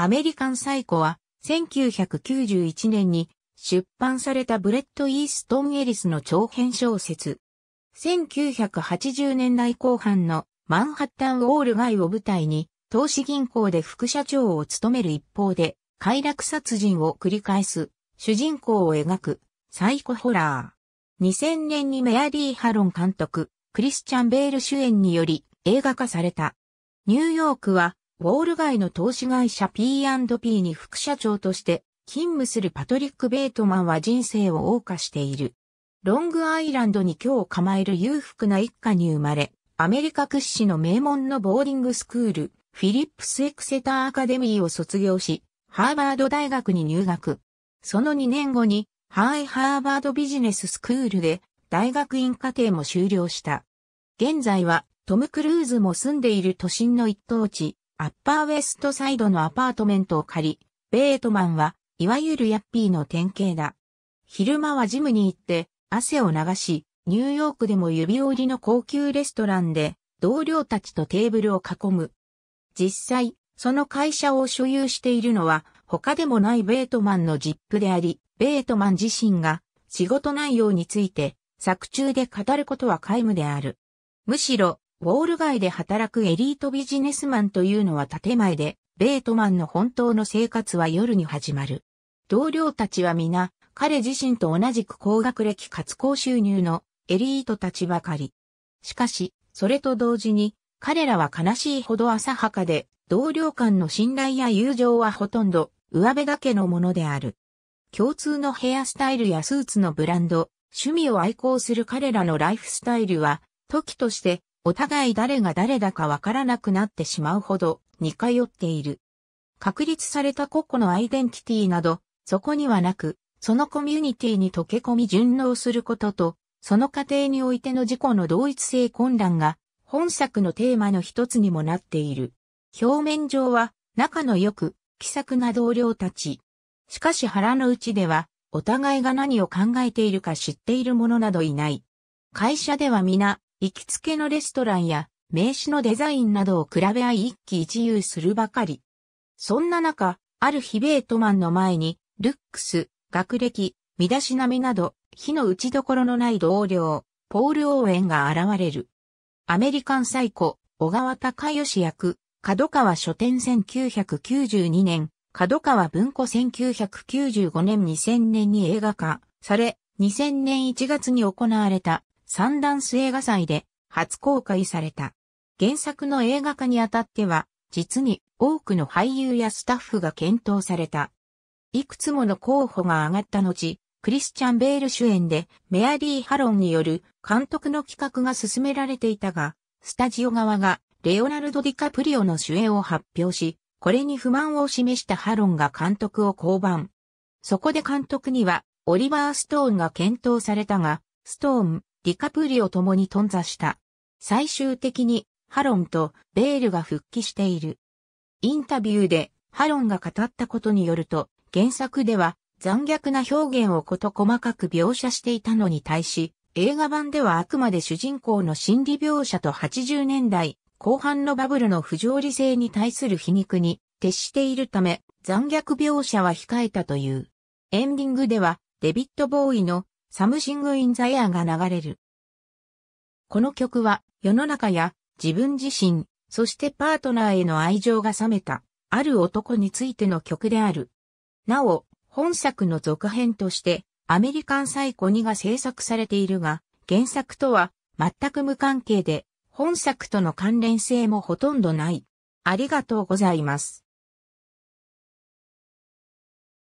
アメリカンサイコは、1991年に出版されたブレット・イーストン・エリスの長編小説。1980年代後半のマンハッタン・ウォール街を舞台に、投資銀行で副社長を務める一方で、快楽殺人を繰り返す主人公を描くサイコホラー。2000年にメアリー・ハロン監督、クリスチャン・ベール主演により映画化された。ニューヨークはウォール街の投資会社 P&P に副社長として勤務するパトリック・ベートマンは人生を謳歌している。ロングアイランドに今日構える裕福な一家に生まれ、アメリカ屈指の名門のボーディングスクール、フィリップス・エクセター・アカデミーを卒業し、ハーバード大学に入学。その2年後に、ハーイ・ハーバードビジネススクールで大学院課程も修了した。現在はトム・クルーズも住んでいる都心の一等地、アッパーウェストサイドのアパートメントを借り、ベートマンは、いわゆるヤッピーの典型だ。昼間はジムに行って、汗を流し、ニューヨークでも指折りの高級レストランで、同僚たちとテーブルを囲む。実際、その会社を所有しているのは、他でもないベートマンのジップであり、ベートマン自身が、仕事内容について、作中で語ることは皆無である。むしろ、ウォール街で働くエリートビジネスマンというのは建前で、ベートマンの本当の生活は夜に始まる。同僚たちは皆、彼自身と同じく高学歴かつ高収入のエリートたちばかり。しかし、それと同時に、彼らは悲しいほど浅はかで、同僚間の信頼や友情はほとんど、上辺だけのものである。共通のヘアスタイルやスーツのブランド、趣味を愛好する彼らのライフスタイルは、時としてお互い誰が誰だかわからなくなってしまうほど似通っている。確立された個々のアイデンティティなど、そこにはなく、そのコミュニティに溶け込み順応することと、その過程においての自己の同一性混乱が、本作のテーマの一つにもなっている。表面上は、仲の良く、気さくな同僚たち。しかし腹の内では、お互いが何を考えているか知っている者などいない。会社では皆、行きつけのレストランや名刺のデザインなどを比べ合い一喜一憂するばかり。そんな中、ある日ベートマンの前に、ルックス、学歴、身だしなみなど、火の打ちどころのない同僚、ポール・オーエンが現れる。アメリカン最古、小川隆義役、角川書店1992年、角川文庫1995年2000年に映画化され、2000年1月に行われた三段ス映画祭で初公開された。原作の映画化にあたっては、実に多くの俳優やスタッフが検討された。いくつもの候補が上がった後、クリスチャン・ベール主演でメアリー・ハロンによる監督の企画が進められていたが、スタジオ側がレオナルド・ディカプリオの主演を発表し、これに不満を示したハロンが監督を降板。そこで監督にはオリバー・ストーンが検討されたが、ストーン、ディカプリオともに頓挫した。最終的にハロンとベールが復帰している。インタビューでハロンが語ったことによると、原作では残虐な表現をこと細かく描写していたのに対し、映画版ではあくまで主人公の心理描写と80年代後半のバブルの不条理性に対する皮肉に徹しているため残虐描写は控えたという。エンディングではデビット・ボーイのサムシング・イン・ザ・エアが流れる。この曲は世の中や自分自身、そしてパートナーへの愛情が冷めた、ある男についての曲である。なお、本作の続編として、アメリカンサイコ2が制作されているが、原作とは全く無関係で、本作との関連性もほとんどない。ありがとうございます。